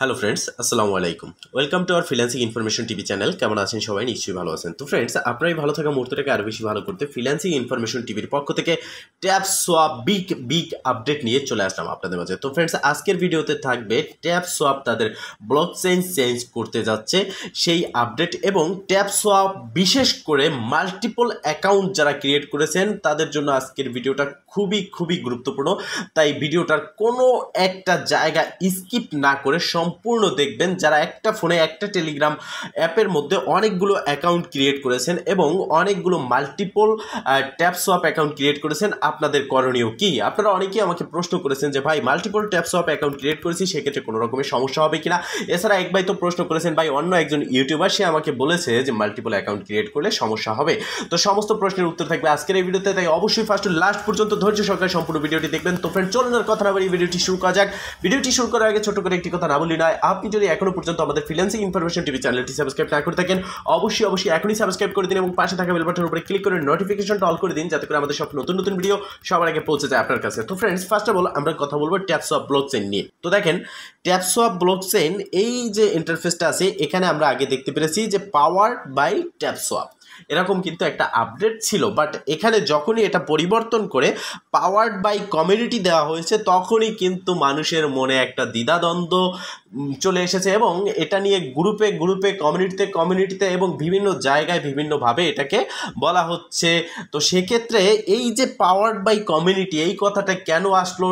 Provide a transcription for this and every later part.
hello friends আসসালামু আলাইকুম welcome to our freelancing information TV channel কেমন আছেন সবাই নিশ্চয়ই ভালো আছেন তো ফ্রেন্ডস আপনারাই ভালো থাকা মুহূর্তটাকে আরও বেশি ভালো করতে ফ্রিল্যান্সিং ইনফরমেশন টিভির পক্ষ থেকে tap swap big big update নিয়ে চলে আসলাম আপনাদের মাঝে তো ফ্রেন্ডস আজকের ভিডিওতে থাকবে ট্যাপ সোয়াপ তাদের ব্লক চেঞ্জ চেঞ্জ করতে যাচ্ছে সেই আপডেট এবং ট্যাপ সোয়াপ বিশেষ করে মাল্টিপল অ্যাকাউন্ট যারা ক্রিয়েট করেছেন তাদের জন্য আজকের ভিডিওটা খুবই খুবই গুরুত্বপূর্ণ তাই ভিডিওটার কোনো একটা জায়গা স্কিপ না করে সম সম্পূর্ণ দেখবেন যারা একটা ফোনে একটা টেলিগ্রাম অ্যাপের মধ্যে অনেকগুলো অ্যাকাউন্ট ক্রিয়েট করেছেন এবং অনেকগুলো মাল্টিপল অফ অ্যাকাউন্ট ক্রিয়েট করেছেন আপনাদের করণীয় কি আপনারা অনেকেই আমাকে প্রশ্ন করেছেন যে ভাই মাল্টিপল অফ অ্যাকাউন্ট ক্রিয়েট করেছি সেক্ষেত্রে কোনো রকমের সমস্যা হবে কিনা এছাড়া একবার তো প্রশ্ন করেছেন ভাই অন্য একজন ইউটিউবার সে আমাকে বলেছে যে মাল্টিপল অ্যাকাউন্ট ক্রিয়েট করলে সমস্যা হবে তো সমস্ত প্রশ্নের উত্তর থাকবে আজকের এই ভিডিওতে তাই অবশ্যই ফার্স্ট লাস্ট পর্যন্ত ধৈর্য সহকারে সম্পূর্ণ ভিডিওটি দেখবেন তো ফ্রেন্ড চলুন কথা না বলি ভিডিওটি শুরু করা যাক ভিডিওটি শুরু করার আগে ছোট করে একটি কথা না বলি না আপনি যদি এখনও পর্যন্ত আমাদের ফ্রিলান্সিং ইনফরমেশন টিভি চ্যানেলটি সাবস্ক্রাইব না করে থাকেন অবশ্যই অবশ্যই এখনই সাবস্ক্রাইব করে দিন এবং পাশে থাকা বেল বাটনের উপরে ক্লিক করে নোটিফিকেশন অল করে দিন যাতে করে আমাদের সব নতুন নতুন ভিডিও সবার আগে পৌঁছে যায় আপনার কাছে তো ফ্রেন্ডস ফার্স্ট অফ অল আমরা কথা বলবো ট্যাপস অফ ব্লক চেন নিয়ে তো দেখেন ট্যাপস অফ ব্লক চেন এই যে ইন্টারফেসটা আছে এখানে আমরা আগে দেখতে পেরেছি যে পাওয়ার বাই ট্যাপস অফ এরকম কিন্তু একটা আপডেট ছিল বাট এখানে যখনই এটা পরিবর্তন করে পাওয়ার্ড বাই কমিউনিটি দেওয়া হয়েছে তখনই কিন্তু মানুষের মনে একটা দ্বিধাদ্বন্দ্ব চলে এসেছে এবং এটা নিয়ে গ্রুপে গ্রুপে কমিউনিটিতে কমিউনিটিতে এবং বিভিন্ন জায়গায় বিভিন্নভাবে এটাকে বলা হচ্ছে তো সেক্ষেত্রে এই যে পাওয়ার্ড বাই কমিউনিটি এই কথাটা কেন আসলো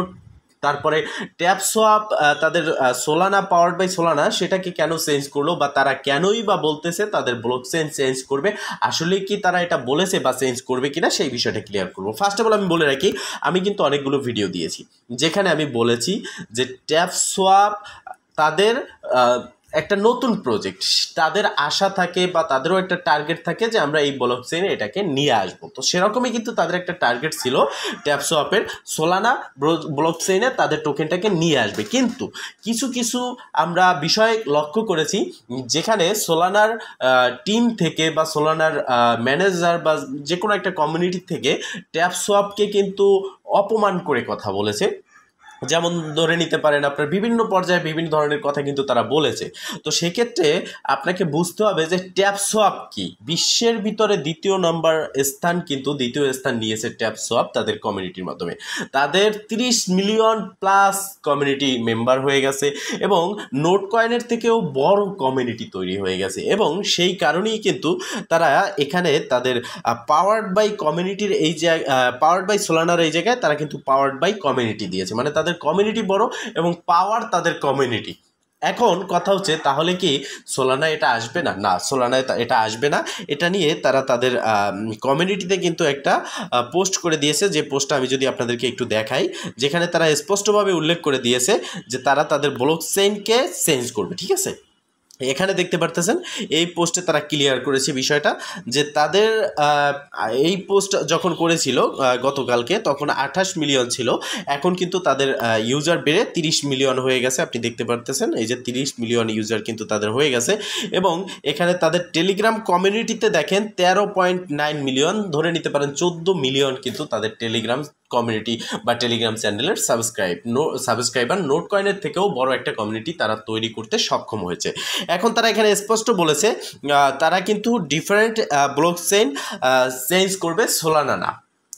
তারপরে ট্যাপ সোয়াপ তাদের সোলানা পাওয়ার বাই সোলানা সেটাকে কেন চেঞ্জ করলো বা তারা কেনই বা বলতেছে তাদের ব্লক চেঞ্জ চেঞ্জ করবে আসলে কি তারা এটা বলেছে বা চেঞ্জ করবে কিনা সেই বিষয়টা ক্লিয়ার করবো ফার্স্ট অফ অল আমি বলে রাখি আমি কিন্তু অনেকগুলো ভিডিও দিয়েছি যেখানে আমি বলেছি যে ট্যাপ সোয়াপ তাদের একটা নতুন প্রজেক্ট তাদের আশা থাকে বা তাদেরও একটা টার্গেট থাকে যে আমরা এই ব্লক চেনে এটাকে নিয়ে আসব তো সেরকমই কিন্তু তাদের একটা টার্গেট ছিল ট্যাপসোয়াপের সোলানা ব্লক চেনে তাদের টোকেনটাকে নিয়ে আসবে কিন্তু কিছু কিছু আমরা বিষয় লক্ষ্য করেছি যেখানে সোলানার টিম থেকে বা সোলানার ম্যানেজার বা যে কোনো একটা কমিউনিটি থেকে ট্যাপসোয়াপকে কিন্তু অপমান করে কথা বলেছে যেমন ধরে নিতে পারেন আপনার বিভিন্ন পর্যায়ে বিভিন্ন ধরনের কথা কিন্তু তারা বলেছে তো সেক্ষেত্রে আপনাকে বুঝতে হবে যে ট্যাপসোয়াপ কি বিশ্বের ভিতরে দ্বিতীয় নম্বর স্থান কিন্তু দ্বিতীয় স্থান নিয়েছে ট্যাপসোয়াপ তাদের কমিউনিটির মাধ্যমে তাদের 30 মিলিয়ন প্লাস কমিউনিটি মেম্বার হয়ে গেছে এবং নোট কয়েনের থেকেও বড় কমিউনিটি তৈরি হয়ে গেছে এবং সেই কারণেই কিন্তু তারা এখানে তাদের পাওয়ার্ড বাই কমিউনিটির এই জায়গায় পাওয়ার্ড বাই সোলানার এই জায়গায় তারা কিন্তু পাওয়ার্ড বাই কমিউনিটি দিয়েছে মানে তাদের তাদের কমিউনিটি বড় এবং পাওয়ার তাদের কমিউনিটি এখন কথা হচ্ছে তাহলে কি সোলানায় এটা আসবে না না সোলানায় এটা আসবে না এটা নিয়ে তারা তাদের কমিউনিটিতে কিন্তু একটা পোস্ট করে দিয়েছে যে পোস্টটা আমি যদি আপনাদেরকে একটু দেখাই যেখানে তারা স্পষ্টভাবে উল্লেখ করে দিয়েছে যে তারা তাদের ব্লক সেনকে চেঞ্জ করবে ঠিক আছে এখানে দেখতে পারতেছেন এই পোস্টে তারা ক্লিয়ার করেছে বিষয়টা যে তাদের এই পোস্ট যখন করেছিল গতকালকে তখন আঠাশ মিলিয়ন ছিল এখন কিন্তু তাদের ইউজার বেড়ে তিরিশ মিলিয়ন হয়ে গেছে আপনি দেখতে পারতেছেন এই যে তিরিশ মিলিয়ন ইউজার কিন্তু তাদের হয়ে গেছে এবং এখানে তাদের টেলিগ্রাম কমিউনিটিতে দেখেন তেরো পয়েন্ট নাইন মিলিয়ন ধরে নিতে পারেন চোদ্দো মিলিয়ন কিন্তু তাদের টেলিগ্রাম কমিউনিটি বা টেলিগ্রাম চ্যানেলের সাবস্ক্রাইব নো সাবস্ক্রাইবার নোট কয়েনের থেকেও বড় একটা কমিউনিটি তারা তৈরি করতে সক্ষম হয়েছে এখন তারা এখানে স্পষ্ট বলেছে তারা কিন্তু ডিফারেন্ট ব্লক চেইন চেঞ্জ করবে সোলানা না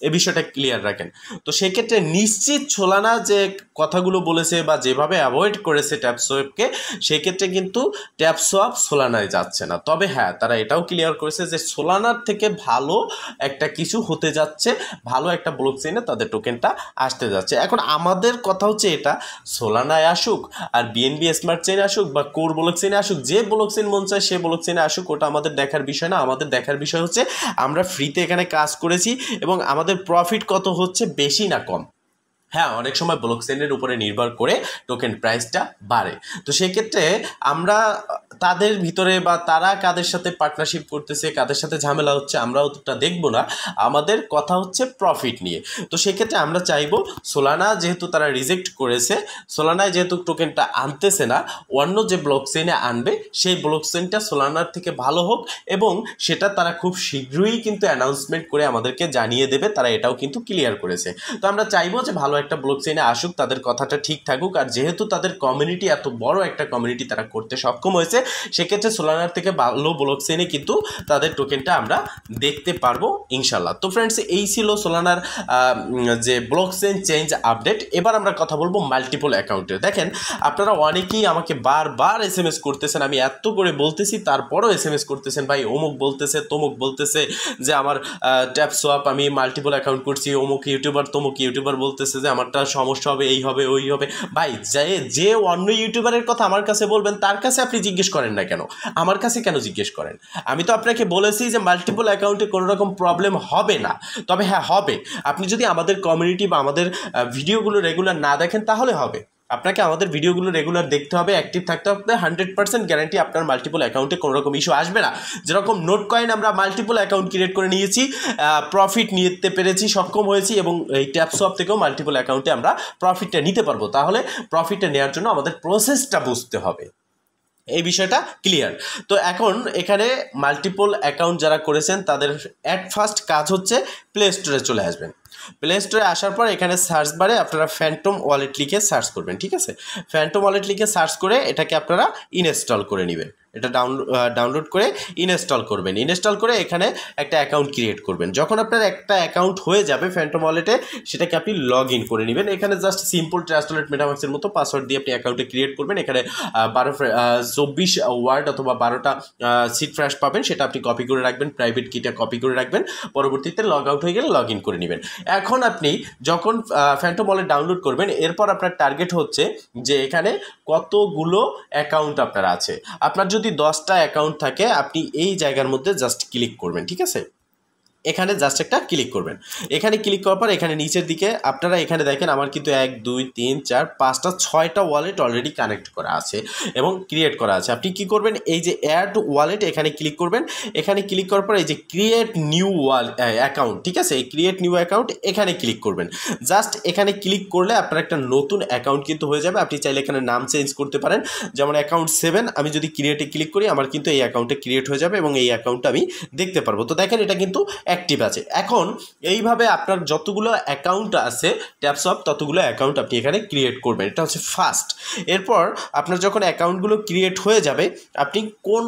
এ বিষয়টা ক্লিয়ার রাখেন তো সেক্ষেত্রে নিশ্চিত ছোলানা যে কথাগুলো বলেছে বা যেভাবে অ্যাভয়েড করেছে ট্যাপসোয়েবকে সেক্ষেত্রে কিন্তু ট্যাপসোয়াপ সোলানায় যাচ্ছে না তবে হ্যাঁ তারা এটাও ক্লিয়ার করেছে যে সোলানার থেকে ভালো একটা কিছু হতে যাচ্ছে ভালো একটা ব্লক চেনে তাদের টোকেনটা আসতে যাচ্ছে এখন আমাদের কথা হচ্ছে এটা সোলানায় আসুক আর বিএনবি স্মার্ট চেন আসুক বা কোর ব্লক চেনে আসুক যে ব্লক চেন মন চায় সে ব্লক চেনে আসুক ওটা আমাদের দেখার বিষয় না আমাদের দেখার বিষয় হচ্ছে আমরা ফ্রিতে এখানে কাজ করেছি এবং আমাদের তাদের প্রফিট কত হচ্ছে বেশি না কম হ্যাঁ অনেক সময় ব্লক চেনের উপরে নির্ভর করে টোকেন প্রাইসটা বাড়ে তো সেক্ষেত্রে আমরা তাদের ভিতরে বা তারা কাদের সাথে পার্টনারশিপ করতেছে কাদের সাথে ঝামেলা হচ্ছে আমরা অতটা দেখব না আমাদের কথা হচ্ছে প্রফিট নিয়ে তো সেক্ষেত্রে আমরা চাইব সোলানা যেহেতু তারা রিজেক্ট করেছে সোলানায় যেহেতু টোকেনটা আনতেছে না অন্য যে ব্লক চেনে আনবে সেই ব্লক চেনটা সোলানার থেকে ভালো হোক এবং সেটা তারা খুব শীঘ্রই কিন্তু অ্যানাউন্সমেন্ট করে আমাদেরকে জানিয়ে দেবে তারা এটাও কিন্তু ক্লিয়ার করেছে তো আমরা চাইবো যে ভালো একটা ব্লগ চেনে আসুক তাদের কথাটা ঠিক থাকুক আর যেহেতু তাদের কমিউনিটি এত বড় একটা কমিউনিটি তারা করতে সক্ষম হয়েছে সেক্ষেত্রে সোলানার থেকে ভালো ব্লক চেনে কিন্তু তাদের টোকেনটা আমরা দেখতে পারবো ইনশাল্লাহ তো ফ্রেন্ডস এই ছিল সোলানার যে ব্লক চেন চেঞ্জ আপডেট এবার আমরা কথা বলবো মাল্টিপল অ্যাকাউন্টে দেখেন আপনারা অনেকেই আমাকে বারবার এস এম এস করতেছেন আমি এত করে বলতেছি তারপরও এস এম এস করতেছেন ভাই অমুক বলতেছে তমুক বলতেছে যে আমার ট্যাপ সোয়াপ আমি মাল্টিপল অ্যাকাউন্ট করছি অমুক ইউটিউবার তমুক ইউটিউবার বলতেছে যে যে আমারটা সমস্যা হবে এই হবে ওই হবে ভাই যে যে অন্য ইউটিউবারের কথা আমার কাছে বলবেন তার কাছে আপনি জিজ্ঞেস করেন না কেন আমার কাছে কেন জিজ্ঞেস করেন আমি তো আপনাকে বলেছি যে মাল্টিপল অ্যাকাউন্টে কোনো রকম প্রবলেম হবে না তবে হ্যাঁ হবে আপনি যদি আমাদের কমিউনিটি বা আমাদের ভিডিওগুলো রেগুলার না দেখেন তাহলে হবে আপনাকে আমাদের ভিডিওগুলো রেগুলার দেখতে হবে অ্যাক্টিভ থাকতে হবে হান্ড্রেড পার্সেন্ট গ্যারান্টি আপনার মাল্টিপল অ্যাকাউন্টে কোনো রকম ইস্যু আসবে না যেরকম নোট কয়েন আমরা মাল্টিপল অ্যাকাউন্ট ক্রিয়েট করে নিয়েছি প্রফিট নিতে পেরেছি সক্ষম হয়েছি এবং এই ট্যাপসপ থেকেও মাল্টিপল অ্যাকাউন্টে আমরা প্রফিটটা নিতে পারবো তাহলে প্রফিটটা নেওয়ার জন্য আমাদের প্রসেসটা বুঝতে হবে এই বিষয়টা ক্লিয়ার তো এখন এখানে মাল্টিপল অ্যাকাউন্ট যারা করেছেন তাদের অ্যাট ফার্স্ট কাজ হচ্ছে প্লে স্টোরে চলে আসবেন প্লে স্টোরে আসার পর এখানে সার্চ বারে আপনারা ফ্যান্টম ওয়ালেট লিখে সার্চ করবেন ঠিক আছে ফ্যান্টম ওয়ালেট লিখে সার্চ করে এটাকে আপনারা ইনস্টল করে নেবেন এটা ডাউনলোড ডাউনলোড করে ইনস্টল করবেন ইনস্টল করে এখানে একটা অ্যাকাউন্ট ক্রিয়েট করবেন যখন আপনার একটা অ্যাকাউন্ট হয়ে যাবে ফ্যান্টম ওয়ালেটে সেটাকে আপনি লগ ইন করে নেবেন এখানে জাস্ট সিম্পল ট্রাস্টলেট মেটামাক্সের মতো পাসওয়ার্ড দিয়ে আপনি অ্যাকাউন্টে ক্রিয়েট করবেন এখানে বারো চব্বিশ ওয়ার্ড অথবা বারোটা সিট ফ্র্যাশ পাবেন সেটা আপনি কপি করে রাখবেন প্রাইভেট কিটা কপি করে রাখবেন পরবর্তীতে লগ আউট হয়ে গেলে লগ ইন করে নেবেন এখন আপনি যখন ফ্যান্টম ওয়ালেট ডাউনলোড করবেন এরপর আপনার টার্গেট হচ্ছে যে এখানে কতগুলো অ্যাকাউন্ট আপনার আছে আপনার যদি দশটা অ্যাকাউন্ট থাকে আপনি এই জায়গার মধ্যে জাস্ট ক্লিক করবেন ঠিক আছে এখানে জাস্ট একটা ক্লিক করবেন এখানে ক্লিক করার পর এখানে নিচের দিকে আপনারা এখানে দেখেন আমার কিন্তু এক দুই তিন চার পাঁচটা ছয়টা ওয়ালেট অলরেডি কানেক্ট করা আছে এবং ক্রিয়েট করা আছে আপনি কি করবেন এই যে অ্যাড ওয়ালেট এখানে ক্লিক করবেন এখানে ক্লিক করার পর এই যে ক্রিয়েট নিউ ওয়াল অ্যাকাউন্ট ঠিক আছে এই ক্রিয়েট নিউ অ্যাকাউন্ট এখানে ক্লিক করবেন জাস্ট এখানে ক্লিক করলে আপনার একটা নতুন অ্যাকাউন্ট কিন্তু হয়ে যাবে আপনি চাইলে এখানে নাম চেঞ্জ করতে পারেন যেমন অ্যাকাউন্ট সেভেন আমি যদি ক্রিয়েটে ক্লিক করি আমার কিন্তু এই অ্যাকাউন্টে ক্রিয়েট হয়ে যাবে এবং এই অ্যাকাউন্টটা আমি দেখতে পারবো তো দেখেন এটা কিন্তু অ্যাক্টিভ আছে এখন এইভাবে আপনার যতগুলো অ্যাকাউন্ট আছে ট্যাপসপ ততগুলো অ্যাকাউন্ট আপনি এখানে ক্রিয়েট করবেন এটা হচ্ছে ফার্স্ট এরপর আপনার যখন অ্যাকাউন্টগুলো ক্রিয়েট হয়ে যাবে আপনি কোন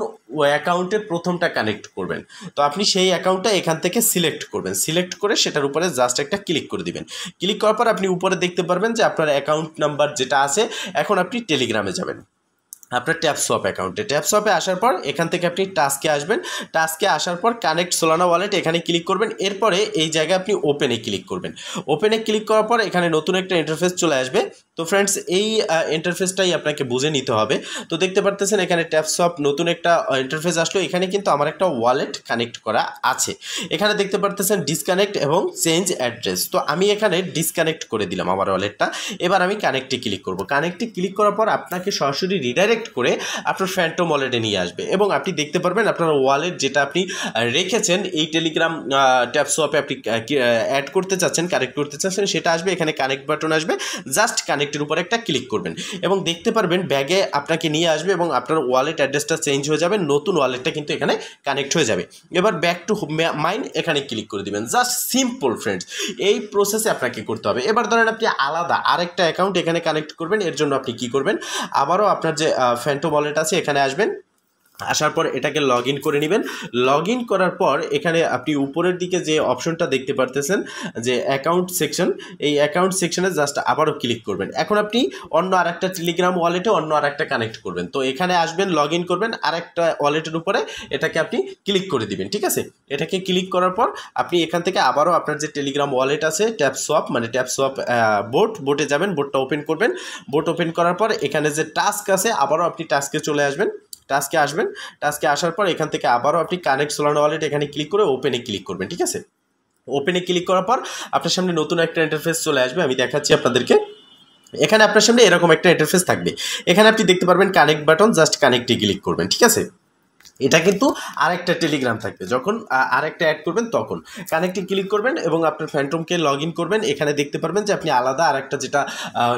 অ্যাকাউন্টে প্রথমটা কানেক্ট করবেন তো আপনি সেই অ্যাকাউন্টটা এখান থেকে সিলেক্ট করবেন সিলেক্ট করে সেটার উপরে জাস্ট একটা ক্লিক করে দিবেন ক্লিক করার পর আপনি উপরে দেখতে পারবেন যে আপনার অ্যাকাউন্ট নাম্বার যেটা আছে এখন আপনি টেলিগ্রামে যাবেন আপনার ট্যাপসোয়াপ অ্যাকাউন্টে ট্যাপসোয়াপে আসার পর এখান থেকে আপনি টাস্কে আসবেন টাস্কে আসার পর কানেক্ট সোলানা ওয়ালেট এখানে ক্লিক করবেন এরপরে এই জায়গায় আপনি ওপেনে ক্লিক করবেন ওপেনে ক্লিক করার পর এখানে নতুন একটা ইন্টারফেস চলে আসবে তো ফ্রেন্ডস এই ইন্টারফেসটাই আপনাকে বুঝে নিতে হবে তো দেখতে পারতেছেন এখানে ট্যাপসপ নতুন একটা ইন্টারফেস আসলো এখানে কিন্তু আমার একটা ওয়ালেট কানেক্ট করা আছে এখানে দেখতে পারতেছেন ডিসকানেক্ট এবং চেঞ্জ অ্যাড্রেস তো আমি এখানে ডিসকানেক্ট করে দিলাম আমার ওয়ালেটটা এবার আমি কানেক্টে ক্লিক করব কানেক্টে ক্লিক করার পর আপনাকে সরাসরি রিডাইরেক্ট করে আপনার ফ্যান্টম ওয়ালেটে নিয়ে আসবে এবং আপনি দেখতে পারবেন আপনার ওয়ালেট যেটা আপনি রেখেছেন এই টেলিগ্রাম ট্যাপসপে আপনি অ্যাড করতে চাচ্ছেন কানেক্ট করতে চাচ্ছেন সেটা আসবে এখানে কানেক্ট বাটন আসবে জাস্ট কানেক্ট প্রোডাক্টের উপর একটা ক্লিক করবেন এবং দেখতে পারবেন ব্যাগে আপনাকে নিয়ে আসবে এবং আপনার ওয়ালেট অ্যাড্রেসটা চেঞ্জ হয়ে যাবে নতুন ওয়ালেটটা কিন্তু এখানে কানেক্ট হয়ে যাবে এবার ব্যাক টু মাইন এখানে ক্লিক করে দেবেন জাস্ট সিম্পল ফ্রেন্ডস এই প্রসেসে আপনাকে করতে হবে এবার ধরেন আপনি আলাদা আরেকটা অ্যাকাউন্ট এখানে কানেক্ট করবেন এর জন্য আপনি কি করবেন আবারও আপনার যে ফ্যান্টো ওয়ালেট আছে এখানে আসবেন আসার পর এটাকে লগ করে নেবেন লগ করার পর এখানে আপনি উপরের দিকে যে অপশনটা দেখতে পারতেছেন যে অ্যাকাউন্ট সেকশন এই অ্যাকাউন্ট সেকশনে জাস্ট আবারও ক্লিক করবেন এখন আপনি অন্য আর একটা টেলিগ্রাম ওয়ালেটে অন্য আর একটা কানেক্ট করবেন তো এখানে আসবেন লগ করবেন আর একটা ওয়ালেটের উপরে এটাকে আপনি ক্লিক করে দিবেন ঠিক আছে এটাকে ক্লিক করার পর আপনি এখান থেকে আবারও আপনার যে টেলিগ্রাম ওয়ালেট আছে ট্যাপ সোয়াপ মানে ট্যাপ সোয়াপ বোট বোটে যাবেন বোটটা ওপেন করবেন বোট ওপেন করার পর এখানে যে টাস্ক আছে আবারও আপনি টাস্কে চলে আসবেন টাস্কে আসবেন টাস্কে আসার পর এখান থেকে আবারও আপনি কানেক্ট সোলানো ওয়ালেট এখানে ক্লিক করে ওপেনে ক্লিক করবেন ঠিক আছে ওপেনে ক্লিক করার পর আপনার সামনে নতুন একটা ইন্টারফেস চলে আসবে আমি দেখাচ্ছি আপনাদেরকে এখানে আপনার সামনে এরকম একটা ইন্টারফেস থাকবে এখানে আপনি দেখতে পারবেন কানেক্ট বাটন জাস্ট কানেক্টে ক্লিক করবেন ঠিক আছে এটা কিন্তু আরেকটা টেলিগ্রাম থাকবে যখন আরেকটা অ্যাড করবেন তখন কানেক্টে ক্লিক করবেন এবং আপনার ফ্যান্টমকে লগ ইন করবেন এখানে দেখতে পারবেন যে আপনি আলাদা আরেকটা যেটা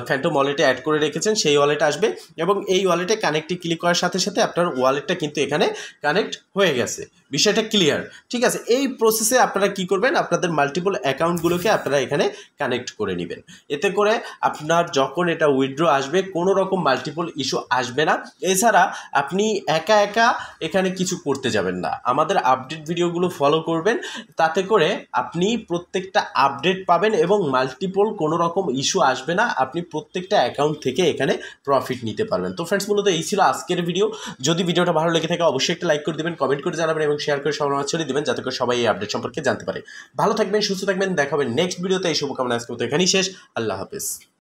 ফ্যান্টম ওয়ালেটে অ্যাড করে রেখেছেন সেই ওয়ালেট আসবে এবং এই ওয়ালেটে কানেক্টে ক্লিক করার সাথে সাথে আপনার ওয়ালেটটা কিন্তু এখানে কানেক্ট হয়ে গেছে বিষয়টা ক্লিয়ার ঠিক আছে এই প্রসেসে আপনারা কি করবেন আপনাদের মাল্টিপল অ্যাকাউন্টগুলোকে আপনারা এখানে কানেক্ট করে নেবেন এতে করে আপনার যখন এটা উইথড্রো আসবে কোনো রকম মাল্টিপল ইস্যু আসবে না এছাড়া আপনি একা একা এখানে কিছু করতে যাবেন না আমাদের আপডেট ভিডিওগুলো ফলো করবেন তাতে করে আপনি প্রত্যেকটা আপডেট পাবেন এবং মাল্টিপল কোনো রকম ইস্যু আসবে না আপনি প্রত্যেকটা অ্যাকাউন্ট থেকে এখানে প্রফিট নিতে পারবেন তো ফ্রেন্ডস মূলত এই ছিল আজকের ভিডিও যদি ভিডিওটা ভালো লেগে থাকে অবশ্যই একটা লাইক করে দেবেন কমেন্ট করে জানাবেন এবং শেয়ার করে সবার ছড়িয়ে দেবেন যাতে করে সবাই এই আপডেট সম্পর্কে জানতে পারে ভালো থাকবেন সুস্থ থাকবেন দেখাবেন নেক্সট ভিডিওতে এই শুভকামনা আজকে তো এখানেই শেষ আল্লাহ হাফিজ